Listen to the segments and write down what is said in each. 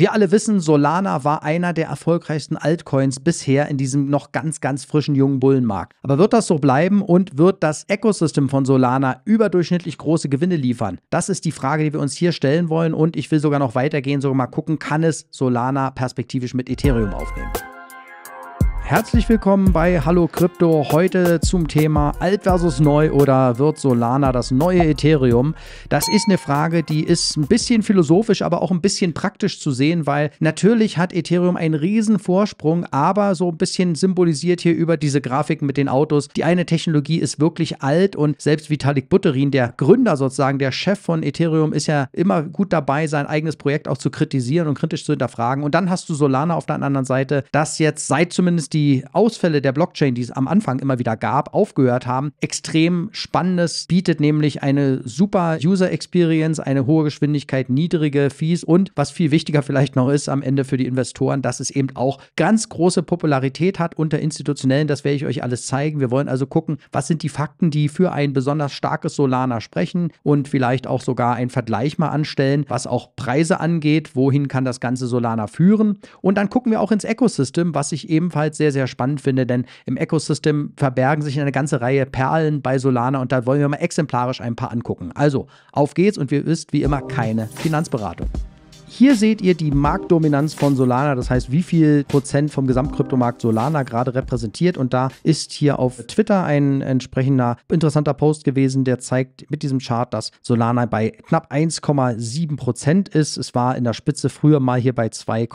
Wir alle wissen, Solana war einer der erfolgreichsten Altcoins bisher in diesem noch ganz, ganz frischen jungen Bullenmarkt. Aber wird das so bleiben und wird das Ecosystem von Solana überdurchschnittlich große Gewinne liefern? Das ist die Frage, die wir uns hier stellen wollen und ich will sogar noch weitergehen, sogar mal gucken, kann es Solana perspektivisch mit Ethereum aufnehmen? Herzlich willkommen bei Hallo Krypto. Heute zum Thema alt versus neu oder wird Solana das neue Ethereum? Das ist eine Frage, die ist ein bisschen philosophisch, aber auch ein bisschen praktisch zu sehen, weil natürlich hat Ethereum einen riesen Vorsprung, aber so ein bisschen symbolisiert hier über diese Grafiken mit den Autos. Die eine Technologie ist wirklich alt und selbst Vitalik Buterin, der Gründer sozusagen, der Chef von Ethereum, ist ja immer gut dabei, sein eigenes Projekt auch zu kritisieren und kritisch zu hinterfragen. Und dann hast du Solana auf der anderen Seite, das jetzt seit zumindest die die Ausfälle der Blockchain, die es am Anfang immer wieder gab, aufgehört haben, extrem spannendes bietet, nämlich eine super User Experience, eine hohe Geschwindigkeit, niedrige Fees und was viel wichtiger vielleicht noch ist am Ende für die Investoren, dass es eben auch ganz große Popularität hat unter institutionellen, das werde ich euch alles zeigen. Wir wollen also gucken, was sind die Fakten, die für ein besonders starkes Solana sprechen und vielleicht auch sogar einen Vergleich mal anstellen, was auch Preise angeht, wohin kann das ganze Solana führen und dann gucken wir auch ins Ecosystem, was sich ebenfalls sehr sehr, sehr spannend finde, denn im Ecosystem verbergen sich eine ganze Reihe Perlen bei Solana und da wollen wir mal exemplarisch ein paar angucken. Also, auf geht's und wir ist wie immer keine Finanzberatung. Hier seht ihr die Marktdominanz von Solana, das heißt, wie viel Prozent vom Gesamtkryptomarkt Solana gerade repräsentiert. Und da ist hier auf Twitter ein entsprechender interessanter Post gewesen, der zeigt mit diesem Chart, dass Solana bei knapp 1,7 Prozent ist. Es war in der Spitze früher mal hier bei 2,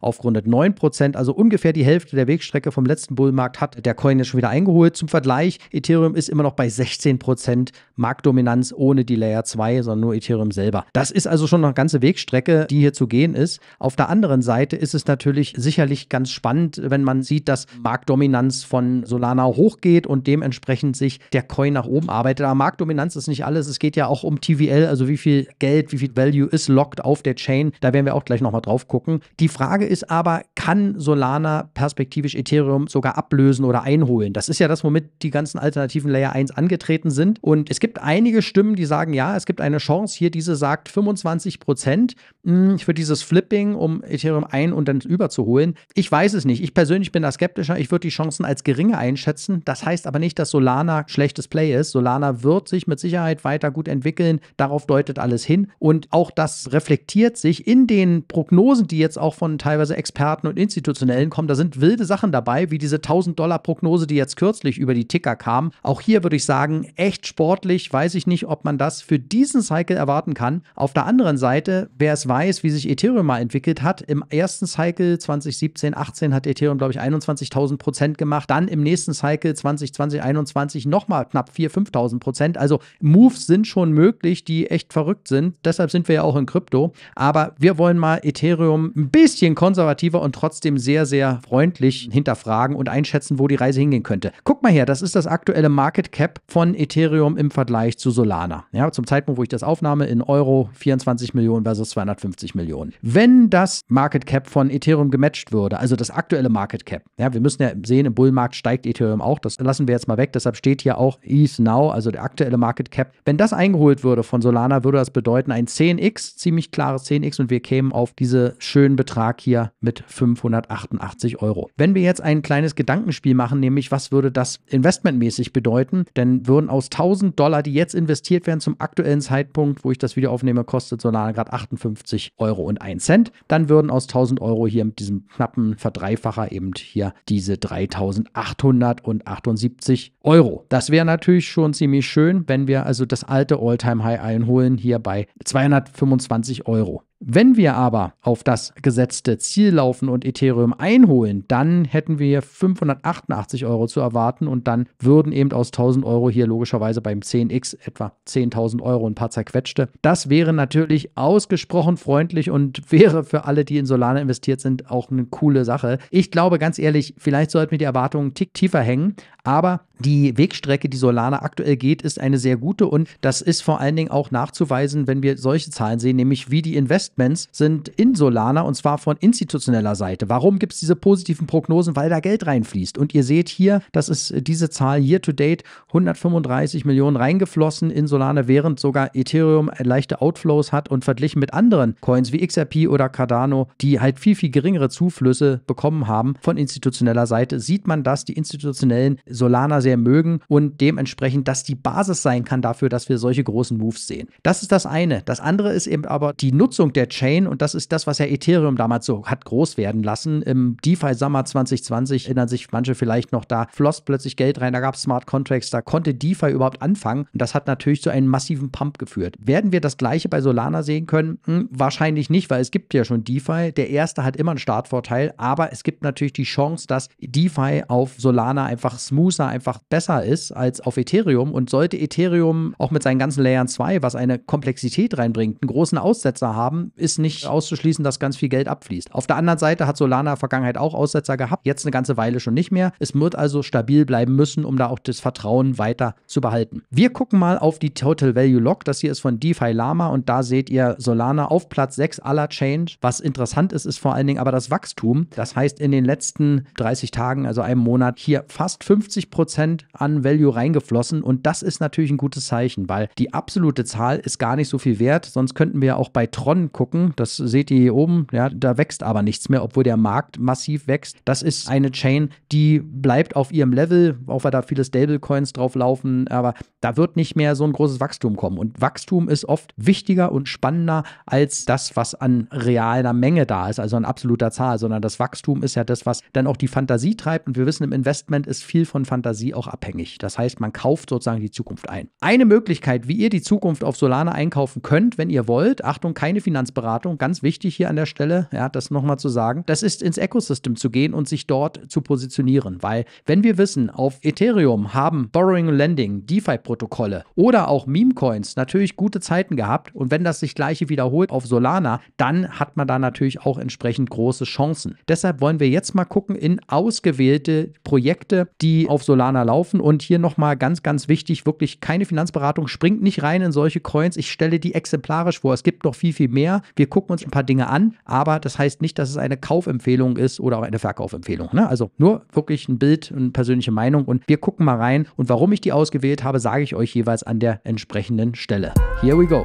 aufgerundet 9 Prozent. Also ungefähr die Hälfte der Wegstrecke vom letzten Bullmarkt hat der Coin jetzt schon wieder eingeholt. Zum Vergleich, Ethereum ist immer noch bei 16 Prozent Marktdominanz ohne die Layer 2, sondern nur Ethereum selber. Das ist also schon eine ganze Wegstrecke, die die hier zu gehen ist. Auf der anderen Seite ist es natürlich sicherlich ganz spannend, wenn man sieht, dass Marktdominanz von Solana hochgeht und dementsprechend sich der Coin nach oben arbeitet. Aber Marktdominanz ist nicht alles. Es geht ja auch um TVL, also wie viel Geld, wie viel Value ist locked auf der Chain. Da werden wir auch gleich nochmal drauf gucken. Die Frage ist aber, kann Solana perspektivisch Ethereum sogar ablösen oder einholen? Das ist ja das, womit die ganzen alternativen Layer 1 angetreten sind. Und es gibt einige Stimmen, die sagen, ja, es gibt eine Chance. Hier diese sagt 25 Prozent. Hm, haben hm, für dieses Flipping, um Ethereum ein- und dann überzuholen? Ich weiß es nicht. Ich persönlich bin da skeptischer. Ich würde die Chancen als geringe einschätzen. Das heißt aber nicht, dass Solana schlechtes Play ist. Solana wird sich mit Sicherheit weiter gut entwickeln. Darauf deutet alles hin. Und auch das reflektiert sich in den Prognosen, die jetzt auch von teilweise Experten und Institutionellen kommen. Da sind wilde Sachen dabei, wie diese 1000-Dollar-Prognose, die jetzt kürzlich über die Ticker kam. Auch hier würde ich sagen, echt sportlich. Weiß ich nicht, ob man das für diesen Cycle erwarten kann. Auf der anderen Seite, wer es weiß, ist, wie sich Ethereum mal entwickelt hat, im ersten Cycle 2017, 18 hat Ethereum, glaube ich, 21.000 Prozent gemacht. Dann im nächsten Cycle 2020, 21 nochmal knapp 4.000, 5.000 Prozent. Also Moves sind schon möglich, die echt verrückt sind. Deshalb sind wir ja auch in Krypto. Aber wir wollen mal Ethereum ein bisschen konservativer und trotzdem sehr, sehr freundlich hinterfragen und einschätzen, wo die Reise hingehen könnte. Guck mal her, das ist das aktuelle Market Cap von Ethereum im Vergleich zu Solana. Ja, zum Zeitpunkt, wo ich das aufnahme, in Euro 24 Millionen versus 250 50 Millionen. Wenn das Market Cap von Ethereum gematcht würde, also das aktuelle Market Cap, ja, wir müssen ja sehen, im Bullmarkt steigt Ethereum auch, das lassen wir jetzt mal weg, deshalb steht hier auch ETH Now, also der aktuelle Market Cap. Wenn das eingeholt würde von Solana, würde das bedeuten ein 10x, ziemlich klares 10x und wir kämen auf diesen schönen Betrag hier mit 588 Euro. Wenn wir jetzt ein kleines Gedankenspiel machen, nämlich was würde das investmentmäßig bedeuten, dann würden aus 1000 Dollar, die jetzt investiert werden zum aktuellen Zeitpunkt, wo ich das Video aufnehme, kostet Solana gerade 58 Euro und 1 Cent. Dann würden aus 1000 Euro hier mit diesem knappen Verdreifacher eben hier diese 3878 Euro. Das wäre natürlich schon ziemlich schön, wenn wir also das alte Alltime high einholen, hier bei 225 Euro. Wenn wir aber auf das gesetzte Ziel laufen und Ethereum einholen, dann hätten wir 588 Euro zu erwarten und dann würden eben aus 1000 Euro hier logischerweise beim 10x etwa 10.000 Euro ein paar zerquetschte. Das wäre natürlich ausgesprochen freundlich und wäre für alle, die in Solana investiert sind, auch eine coole Sache. Ich glaube ganz ehrlich, vielleicht sollten wir die Erwartungen einen Tick tiefer hängen, aber die Wegstrecke, die Solana aktuell geht, ist eine sehr gute und das ist vor allen Dingen auch nachzuweisen, wenn wir solche Zahlen sehen, nämlich wie die Investments sind in Solana und zwar von institutioneller Seite. Warum gibt es diese positiven Prognosen? Weil da Geld reinfließt. Und ihr seht hier, das ist äh, diese Zahl year to date 135 Millionen reingeflossen in Solana, während sogar Ethereum leichte Outflows hat und verglichen mit anderen Coins wie XRP oder Cardano, die halt viel, viel geringere Zuflüsse bekommen haben von institutioneller Seite, sieht man, dass die institutionellen Solana sehr sehr mögen und dementsprechend das die Basis sein kann dafür, dass wir solche großen Moves sehen. Das ist das eine. Das andere ist eben aber die Nutzung der Chain und das ist das, was ja Ethereum damals so hat groß werden lassen. Im DeFi Summer 2020 erinnern sich manche vielleicht noch, da floss plötzlich Geld rein, da gab es Smart Contracts, da konnte DeFi überhaupt anfangen und das hat natürlich zu einem massiven Pump geführt. Werden wir das gleiche bei Solana sehen können? Hm, wahrscheinlich nicht, weil es gibt ja schon DeFi. Der erste hat immer einen Startvorteil, aber es gibt natürlich die Chance, dass DeFi auf Solana einfach smoother, einfach einfach besser ist als auf Ethereum und sollte Ethereum auch mit seinen ganzen Layern 2, was eine Komplexität reinbringt, einen großen Aussetzer haben, ist nicht auszuschließen, dass ganz viel Geld abfließt. Auf der anderen Seite hat Solana Vergangenheit auch Aussetzer gehabt, jetzt eine ganze Weile schon nicht mehr. Es wird also stabil bleiben müssen, um da auch das Vertrauen weiter zu behalten. Wir gucken mal auf die Total Value Lock. Das hier ist von DeFi Lama und da seht ihr Solana auf Platz 6 aller Change. Was interessant ist, ist vor allen Dingen aber das Wachstum. Das heißt, in den letzten 30 Tagen, also einem Monat, hier fast 50 Prozent Prozent an Value reingeflossen. Und das ist natürlich ein gutes Zeichen, weil die absolute Zahl ist gar nicht so viel wert. Sonst könnten wir auch bei Tron gucken. Das seht ihr hier oben. Ja, da wächst aber nichts mehr, obwohl der Markt massiv wächst. Das ist eine Chain, die bleibt auf ihrem Level, auch weil da viele Stablecoins drauf laufen. Aber da wird nicht mehr so ein großes Wachstum kommen. Und Wachstum ist oft wichtiger und spannender als das, was an realer Menge da ist, also an absoluter Zahl, sondern das Wachstum ist ja das, was dann auch die Fantasie treibt. Und wir wissen, im Investment ist viel von Fantasie auch abhängig. Das heißt, man kauft sozusagen die Zukunft ein. Eine Möglichkeit, wie ihr die Zukunft auf Solana einkaufen könnt, wenn ihr wollt, Achtung, keine Finanzberatung, ganz wichtig hier an der Stelle, ja, das nochmal zu sagen, das ist ins Ecosystem zu gehen und sich dort zu positionieren, weil wenn wir wissen, auf Ethereum haben Borrowing und Lending, DeFi-Protokolle oder auch Meme-Coins natürlich gute Zeiten gehabt und wenn das sich gleiche wiederholt auf Solana, dann hat man da natürlich auch entsprechend große Chancen. Deshalb wollen wir jetzt mal gucken in ausgewählte Projekte, die auf Solana Amerikaner laufen. Und hier nochmal ganz, ganz wichtig, wirklich keine Finanzberatung, springt nicht rein in solche Coins. Ich stelle die exemplarisch vor. Es gibt noch viel, viel mehr. Wir gucken uns ein paar Dinge an, aber das heißt nicht, dass es eine Kaufempfehlung ist oder auch eine Verkaufempfehlung. Ne? Also nur wirklich ein Bild und persönliche Meinung. Und wir gucken mal rein. Und warum ich die ausgewählt habe, sage ich euch jeweils an der entsprechenden Stelle. Here we go.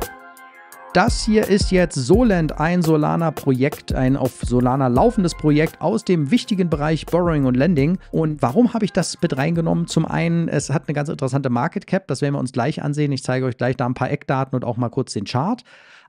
Das hier ist jetzt Solent, ein Solana-Projekt, ein auf Solana laufendes Projekt aus dem wichtigen Bereich Borrowing und Lending. Und warum habe ich das mit reingenommen? Zum einen, es hat eine ganz interessante Market Cap, das werden wir uns gleich ansehen. Ich zeige euch gleich da ein paar Eckdaten und auch mal kurz den Chart.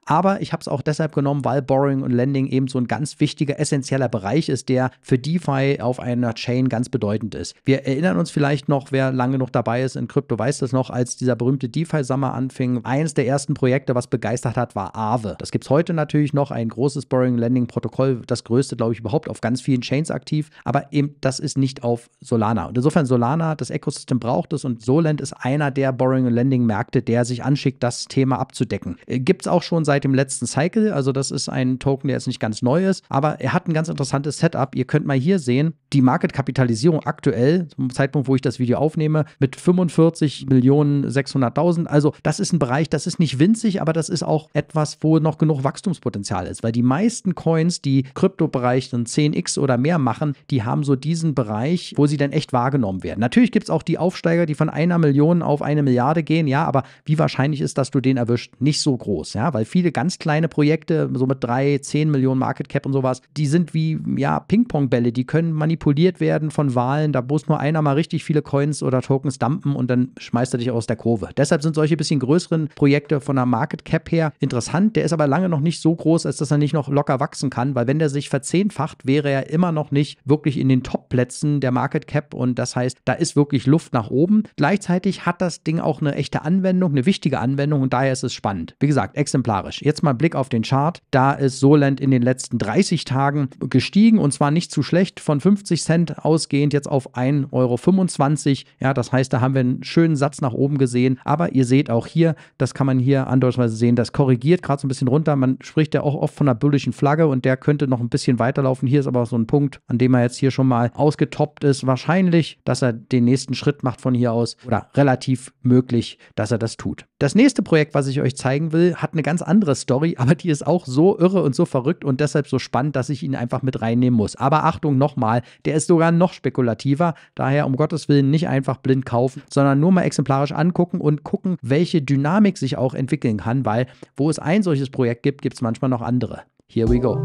Aber ich habe es auch deshalb genommen, weil Borrowing und Lending eben so ein ganz wichtiger, essentieller Bereich ist, der für DeFi auf einer Chain ganz bedeutend ist. Wir erinnern uns vielleicht noch, wer lange noch dabei ist in Krypto, weiß das noch, als dieser berühmte DeFi-Summer anfing. Eines der ersten Projekte, was begeistert hat, war Aave. Das gibt es heute natürlich noch, ein großes Borrowing-Lending-Protokoll, das größte, glaube ich, überhaupt auf ganz vielen Chains aktiv, aber eben das ist nicht auf Solana. Und insofern Solana, das Ecosystem braucht es und Solend ist einer der Borrowing- und Lending-Märkte, der sich anschickt, das Thema abzudecken. Äh, gibt es auch schon seit seit dem letzten Cycle. Also das ist ein Token, der jetzt nicht ganz neu ist, aber er hat ein ganz interessantes Setup. Ihr könnt mal hier sehen, die Marketkapitalisierung aktuell, zum Zeitpunkt, wo ich das Video aufnehme, mit 45 Millionen 600.000. Also das ist ein Bereich, das ist nicht winzig, aber das ist auch etwas, wo noch genug Wachstumspotenzial ist, weil die meisten Coins, die Kryptobereich dann 10x oder mehr machen, die haben so diesen Bereich, wo sie dann echt wahrgenommen werden. Natürlich gibt es auch die Aufsteiger, die von einer Million auf eine Milliarde gehen, ja, aber wie wahrscheinlich ist, dass du den erwischt? Nicht so groß, ja, weil viele viele ganz kleine Projekte, so mit drei, zehn Millionen Market Cap und sowas, die sind wie ja, Ping-Pong-Bälle, die können manipuliert werden von Wahlen. Da muss nur einer mal richtig viele Coins oder Tokens dumpen und dann schmeißt er dich aus der Kurve. Deshalb sind solche bisschen größeren Projekte von der Market Cap her interessant. Der ist aber lange noch nicht so groß, als dass er nicht noch locker wachsen kann, weil wenn der sich verzehnfacht, wäre er immer noch nicht wirklich in den Top-Plätzen der Market Cap und das heißt, da ist wirklich Luft nach oben. Gleichzeitig hat das Ding auch eine echte Anwendung, eine wichtige Anwendung und daher ist es spannend. Wie gesagt, exemplarisch. Flash. Jetzt mal Blick auf den Chart. Da ist Solent in den letzten 30 Tagen gestiegen und zwar nicht zu schlecht. Von 50 Cent ausgehend jetzt auf 1,25 Euro. Ja, das heißt, da haben wir einen schönen Satz nach oben gesehen. Aber ihr seht auch hier, das kann man hier andeutungsweise sehen, das korrigiert gerade so ein bisschen runter. Man spricht ja auch oft von einer bullischen Flagge und der könnte noch ein bisschen weiterlaufen. Hier ist aber so ein Punkt, an dem er jetzt hier schon mal ausgetoppt ist. Wahrscheinlich, dass er den nächsten Schritt macht von hier aus oder relativ möglich, dass er das tut. Das nächste Projekt, was ich euch zeigen will, hat eine ganz andere andere Story, aber die ist auch so irre und so verrückt und deshalb so spannend, dass ich ihn einfach mit reinnehmen muss. Aber Achtung nochmal, der ist sogar noch spekulativer. Daher um Gottes Willen nicht einfach blind kaufen, sondern nur mal exemplarisch angucken und gucken, welche Dynamik sich auch entwickeln kann, weil wo es ein solches Projekt gibt, gibt es manchmal noch andere. Here we go.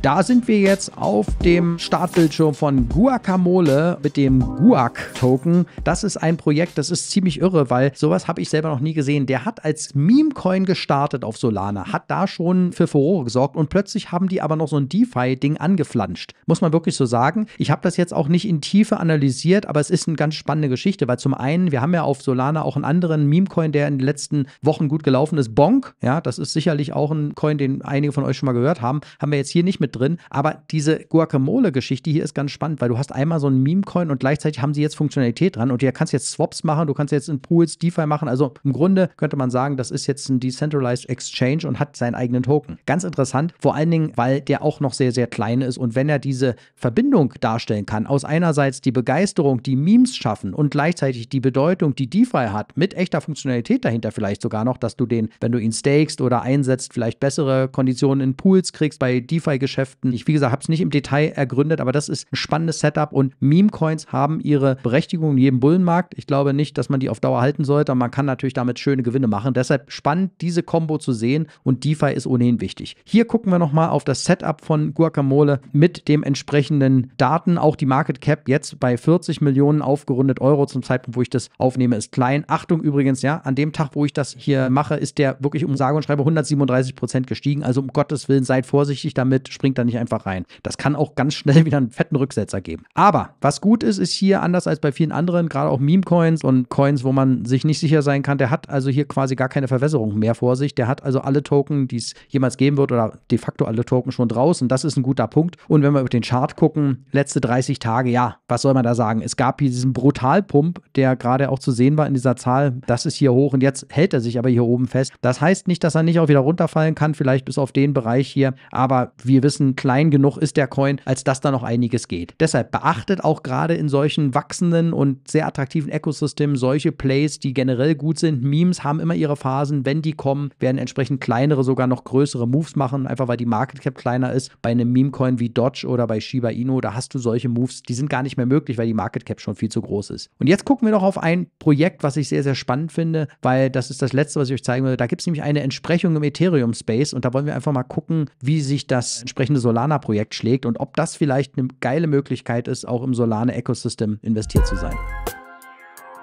Da sind wir jetzt auf dem Startbildschirm von Guacamole mit dem Guac-Token. Das ist ein Projekt, das ist ziemlich irre, weil sowas habe ich selber noch nie gesehen. Der hat als Meme-Coin gestartet auf Solana, hat da schon für Furore gesorgt und plötzlich haben die aber noch so ein DeFi-Ding angeflanscht. Muss man wirklich so sagen. Ich habe das jetzt auch nicht in Tiefe analysiert, aber es ist eine ganz spannende Geschichte, weil zum einen, wir haben ja auf Solana auch einen anderen Meme-Coin, der in den letzten Wochen gut gelaufen ist, Bonk. Ja, das ist sicherlich auch ein Coin, den einige von euch schon mal gehört haben. Haben wir jetzt hier nicht mit mit drin. Aber diese Guacamole-Geschichte hier ist ganz spannend, weil du hast einmal so einen Meme-Coin und gleichzeitig haben sie jetzt Funktionalität dran und du kannst jetzt Swaps machen, du kannst jetzt in Pools DeFi machen. Also im Grunde könnte man sagen, das ist jetzt ein Decentralized Exchange und hat seinen eigenen Token. Ganz interessant, vor allen Dingen, weil der auch noch sehr, sehr klein ist und wenn er diese Verbindung darstellen kann, aus einerseits die Begeisterung, die Memes schaffen und gleichzeitig die Bedeutung, die DeFi hat, mit echter Funktionalität dahinter vielleicht sogar noch, dass du den, wenn du ihn stakest oder einsetzt, vielleicht bessere Konditionen in Pools kriegst bei DeFi-Geschäften Geschäften. Ich, wie gesagt, habe es nicht im Detail ergründet, aber das ist ein spannendes Setup und Meme-Coins haben ihre Berechtigung in jedem Bullenmarkt. Ich glaube nicht, dass man die auf Dauer halten sollte, aber man kann natürlich damit schöne Gewinne machen. Deshalb spannend, diese Kombo zu sehen und DeFi ist ohnehin wichtig. Hier gucken wir nochmal auf das Setup von Guacamole mit dem entsprechenden Daten. Auch die Market Cap jetzt bei 40 Millionen aufgerundet Euro zum Zeitpunkt, wo ich das aufnehme, ist klein. Achtung übrigens, ja, an dem Tag, wo ich das hier mache, ist der wirklich um sage und schreibe 137 Prozent gestiegen. Also um Gottes Willen, seid vorsichtig damit, springt springt da nicht einfach rein. Das kann auch ganz schnell wieder einen fetten Rücksetzer geben. Aber was gut ist, ist hier anders als bei vielen anderen, gerade auch Meme-Coins und Coins, wo man sich nicht sicher sein kann, der hat also hier quasi gar keine Verwässerung mehr vor sich. Der hat also alle Token, die es jemals geben wird oder de facto alle Token schon draußen. Das ist ein guter Punkt. Und wenn wir über den Chart gucken, letzte 30 Tage, ja, was soll man da sagen? Es gab hier diesen Brutalpump, der gerade auch zu sehen war in dieser Zahl. Das ist hier hoch und jetzt hält er sich aber hier oben fest. Das heißt nicht, dass er nicht auch wieder runterfallen kann, vielleicht bis auf den Bereich hier. Aber wir wissen, wissen, klein genug ist der Coin, als dass da noch einiges geht. Deshalb beachtet auch gerade in solchen wachsenden und sehr attraktiven Ökosystemen solche Plays, die generell gut sind. Memes haben immer ihre Phasen. Wenn die kommen, werden entsprechend kleinere, sogar noch größere Moves machen, einfach weil die Market Cap kleiner ist. Bei einem Meme-Coin wie Dodge oder bei Shiba Inu, da hast du solche Moves, die sind gar nicht mehr möglich, weil die Market Cap schon viel zu groß ist. Und jetzt gucken wir noch auf ein Projekt, was ich sehr, sehr spannend finde, weil das ist das letzte, was ich euch zeigen will. Da gibt es nämlich eine Entsprechung im Ethereum-Space und da wollen wir einfach mal gucken, wie sich das entsprechend entsprechende Solana-Projekt schlägt und ob das vielleicht eine geile Möglichkeit ist, auch im Solana-Ecosystem investiert zu sein.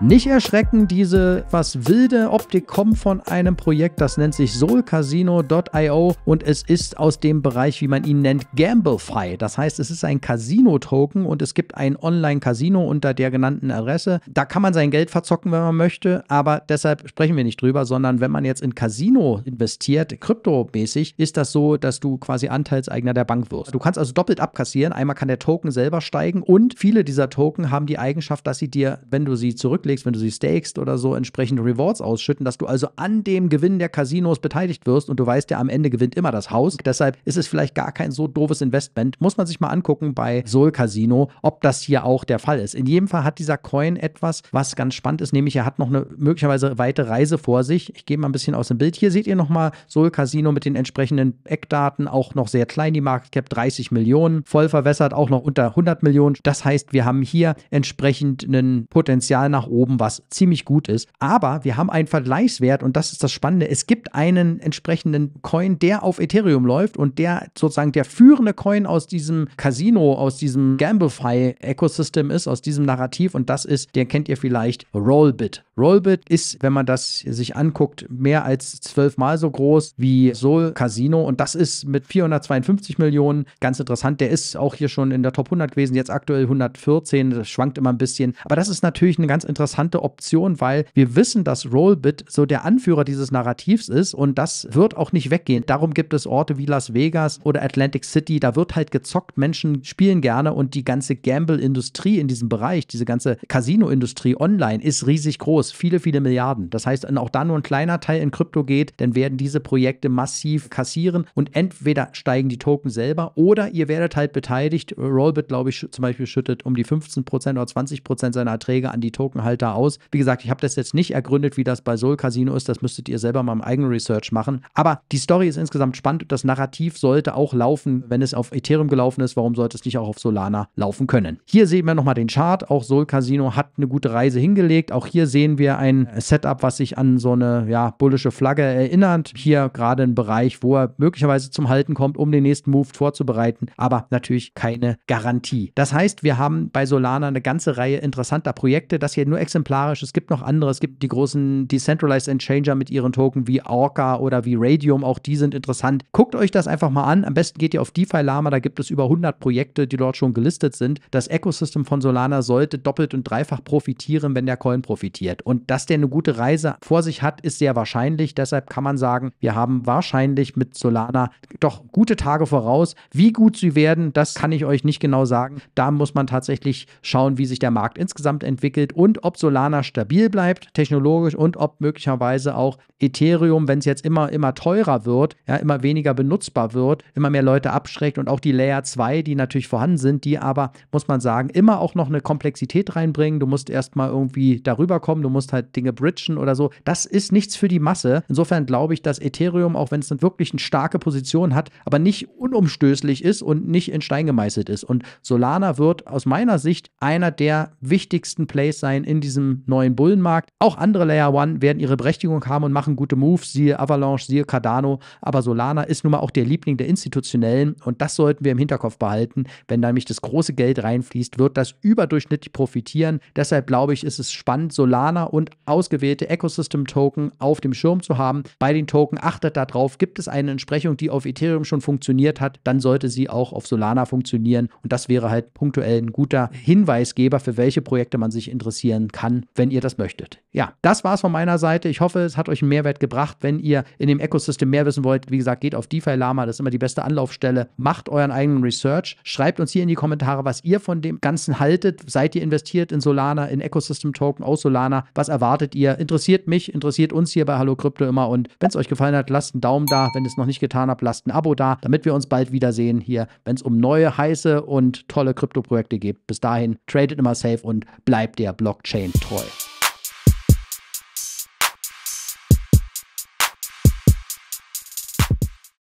Nicht erschrecken, diese was wilde Optik kommt von einem Projekt, das nennt sich soulcasino.io und es ist aus dem Bereich, wie man ihn nennt, Gamblefy. Das heißt, es ist ein Casino-Token und es gibt ein Online-Casino unter der genannten Adresse. Da kann man sein Geld verzocken, wenn man möchte, aber deshalb sprechen wir nicht drüber, sondern wenn man jetzt in Casino investiert, kryptomäßig, ist das so, dass du quasi Anteilseigner der Bank wirst. Du kannst also doppelt abkassieren. Einmal kann der Token selber steigen und viele dieser Token haben die Eigenschaft, dass sie dir, wenn du sie zurück zurücklegst, wenn du sie stakest oder so, entsprechende Rewards ausschütten, dass du also an dem Gewinn der Casinos beteiligt wirst und du weißt ja, am Ende gewinnt immer das Haus. Deshalb ist es vielleicht gar kein so doofes Investment. Muss man sich mal angucken bei Soul Casino, ob das hier auch der Fall ist. In jedem Fall hat dieser Coin etwas, was ganz spannend ist, nämlich er hat noch eine möglicherweise weite Reise vor sich. Ich gehe mal ein bisschen aus dem Bild. Hier seht ihr nochmal Soul Casino mit den entsprechenden Eckdaten, auch noch sehr klein, die Market Cap 30 Millionen, voll verwässert, auch noch unter 100 Millionen. Das heißt, wir haben hier entsprechend ein Potenzial nach oben oben, was ziemlich gut ist. Aber wir haben einen Vergleichswert und das ist das Spannende. Es gibt einen entsprechenden Coin, der auf Ethereum läuft und der sozusagen der führende Coin aus diesem Casino, aus diesem Gamblefy-Ecosystem ist, aus diesem Narrativ und das ist, der kennt ihr vielleicht, Rollbit. Rollbit ist, wenn man das sich anguckt, mehr als zwölfmal so groß wie Sol Casino und das ist mit 452 Millionen ganz interessant. Der ist auch hier schon in der Top 100 gewesen, jetzt aktuell 114, das schwankt immer ein bisschen. Aber das ist natürlich eine ganz interessante interessante Option, weil wir wissen, dass Rollbit so der Anführer dieses Narrativs ist und das wird auch nicht weggehen. Darum gibt es Orte wie Las Vegas oder Atlantic City, da wird halt gezockt, Menschen spielen gerne und die ganze Gamble-Industrie in diesem Bereich, diese ganze Casino-Industrie online ist riesig groß, viele, viele Milliarden. Das heißt, wenn auch da nur ein kleiner Teil in Krypto geht, dann werden diese Projekte massiv kassieren und entweder steigen die Token selber oder ihr werdet halt beteiligt. Rollbit, glaube ich, zum Beispiel schüttet um die 15% oder 20% seiner Erträge an die Token halt halt da aus. Wie gesagt, ich habe das jetzt nicht ergründet, wie das bei Soul Casino ist. Das müsstet ihr selber mal im eigenen Research machen. Aber die Story ist insgesamt spannend. und Das Narrativ sollte auch laufen, wenn es auf Ethereum gelaufen ist. Warum sollte es nicht auch auf Solana laufen können? Hier sehen wir nochmal den Chart. Auch Soul Casino hat eine gute Reise hingelegt. Auch hier sehen wir ein Setup, was sich an so eine ja, bullische Flagge erinnert. Hier gerade ein Bereich, wo er möglicherweise zum Halten kommt, um den nächsten Move vorzubereiten. Aber natürlich keine Garantie. Das heißt, wir haben bei Solana eine ganze Reihe interessanter Projekte. Das hier nur exemplarisch. Es gibt noch andere. Es gibt die großen Decentralized Exchanger mit ihren Token wie Orca oder wie Radium. Auch die sind interessant. Guckt euch das einfach mal an. Am besten geht ihr auf DeFi Lama. Da gibt es über 100 Projekte, die dort schon gelistet sind. Das Ecosystem von Solana sollte doppelt und dreifach profitieren, wenn der Coin profitiert. Und dass der eine gute Reise vor sich hat, ist sehr wahrscheinlich. Deshalb kann man sagen, wir haben wahrscheinlich mit Solana doch gute Tage voraus. Wie gut sie werden, das kann ich euch nicht genau sagen. Da muss man tatsächlich schauen, wie sich der Markt insgesamt entwickelt und ob ob Solana stabil bleibt, technologisch und ob möglicherweise auch Ethereum, wenn es jetzt immer, immer teurer wird, ja, immer weniger benutzbar wird, immer mehr Leute abschreckt und auch die Layer 2, die natürlich vorhanden sind, die aber, muss man sagen, immer auch noch eine Komplexität reinbringen. Du musst erstmal irgendwie darüber kommen, du musst halt Dinge bridgen oder so. Das ist nichts für die Masse. Insofern glaube ich, dass Ethereum, auch wenn es wirklich eine starke Position hat, aber nicht unumstößlich ist und nicht in Stein gemeißelt ist. Und Solana wird aus meiner Sicht einer der wichtigsten Plays sein in in diesem neuen Bullenmarkt. Auch andere Layer One werden ihre Berechtigung haben und machen gute Moves, siehe Avalanche, siehe Cardano. Aber Solana ist nun mal auch der Liebling der Institutionellen und das sollten wir im Hinterkopf behalten. Wenn nämlich das große Geld reinfließt, wird das überdurchschnittlich profitieren. Deshalb glaube ich, ist es spannend, Solana und ausgewählte Ecosystem-Token auf dem Schirm zu haben. Bei den Token achtet darauf, gibt es eine Entsprechung, die auf Ethereum schon funktioniert hat, dann sollte sie auch auf Solana funktionieren. Und das wäre halt punktuell ein guter Hinweisgeber, für welche Projekte man sich interessieren machen kann, wenn ihr das möchtet. Ja, das war es von meiner Seite. Ich hoffe, es hat euch einen Mehrwert gebracht. Wenn ihr in dem Ecosystem mehr wissen wollt, wie gesagt, geht auf DeFi Lama, das ist immer die beste Anlaufstelle. Macht euren eigenen Research. Schreibt uns hier in die Kommentare, was ihr von dem Ganzen haltet. Seid ihr investiert in Solana, in Ecosystem Token aus Solana? Was erwartet ihr? Interessiert mich, interessiert uns hier bei Hallo Krypto immer. Und wenn es euch gefallen hat, lasst einen Daumen da. Wenn ihr es noch nicht getan habt, lasst ein Abo da, damit wir uns bald wiedersehen hier, wenn es um neue, heiße und tolle Krypto-Projekte geht. Bis dahin, tradet immer safe und bleibt der Blockchain. Chain toy.